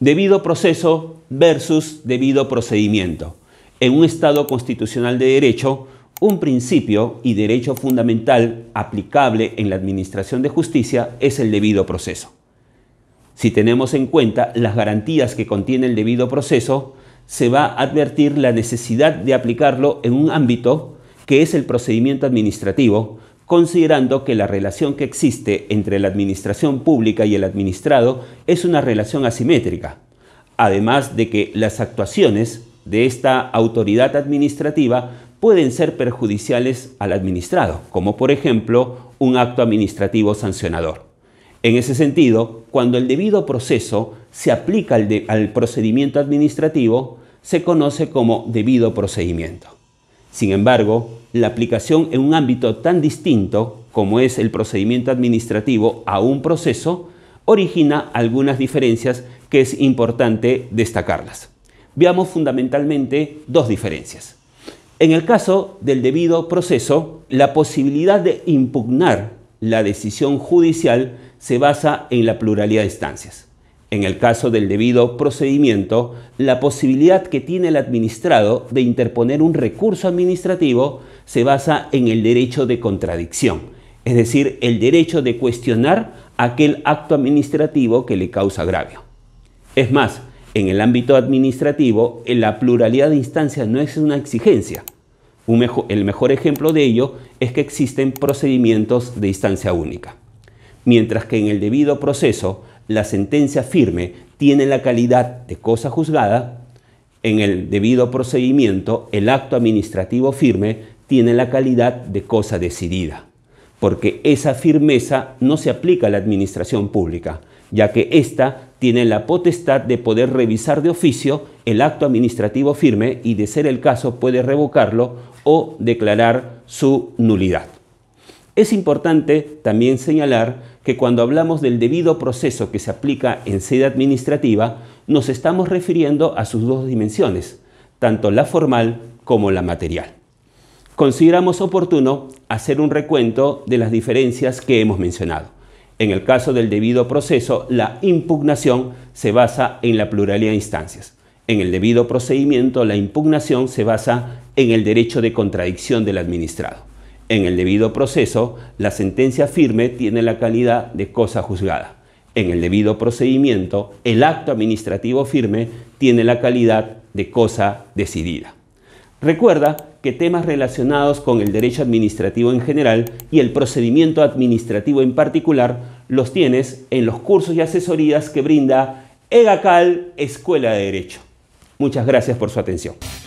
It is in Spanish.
debido proceso versus debido procedimiento. En un Estado constitucional de derecho, un principio y derecho fundamental aplicable en la administración de justicia es el debido proceso. Si tenemos en cuenta las garantías que contiene el debido proceso, se va a advertir la necesidad de aplicarlo en un ámbito que es el procedimiento administrativo, considerando que la relación que existe entre la administración pública y el administrado es una relación asimétrica, además de que las actuaciones de esta autoridad administrativa pueden ser perjudiciales al administrado, como por ejemplo un acto administrativo sancionador. En ese sentido, cuando el debido proceso se aplica al, procedimiento administrativo, se conoce como debido procedimiento. Sin embargo, la aplicación en un ámbito tan distinto como es el procedimiento administrativo a un proceso origina algunas diferencias que es importante destacarlas. Veamos fundamentalmente dos diferencias. En el caso del debido proceso, la posibilidad de impugnar la decisión judicial se basa en la pluralidad de instancias en el caso del debido procedimiento, la posibilidad que tiene el administrado de interponer un recurso administrativo se basa en el derecho de contradicción, es decir, el derecho de cuestionar aquel acto administrativo que le causa agravio. Es más, en el ámbito administrativo, la pluralidad de instancias no es una exigencia. el mejor ejemplo de ello es que existen procedimientos de instancia única. Mientras que en el debido proceso, la sentencia firme tiene la calidad de cosa juzgada, en el debido procedimiento, el acto administrativo firme tiene la calidad de cosa decidida, porque esa firmeza no se aplica a la administración pública, ya que ésta tiene la potestad de poder revisar de oficio el acto administrativo firme y, de ser el caso, puede revocarlo o declarar su nulidad. Es importante también señalar que cuando hablamos del debido proceso que se aplica en sede administrativa, nos estamos refiriendo a sus dos dimensiones, tanto la formal como la material. Consideramos oportuno hacer un recuento de las diferencias que hemos mencionado. En el caso del debido proceso, la impugnación se basa en la pluralidad de instancias. En el debido procedimiento, la impugnación se basa en el derecho de contradicción del administrado. En el debido proceso, la sentencia firme tiene la calidad de cosa juzgada. En el debido procedimiento, el acto administrativo firme tiene la calidad de cosa decidida. Recuerda que temas relacionados con el derecho administrativo en general y el procedimiento administrativo en particular los tienes en los cursos y asesorías que brinda EGACAL Escuela de Derecho. Muchas gracias por su atención.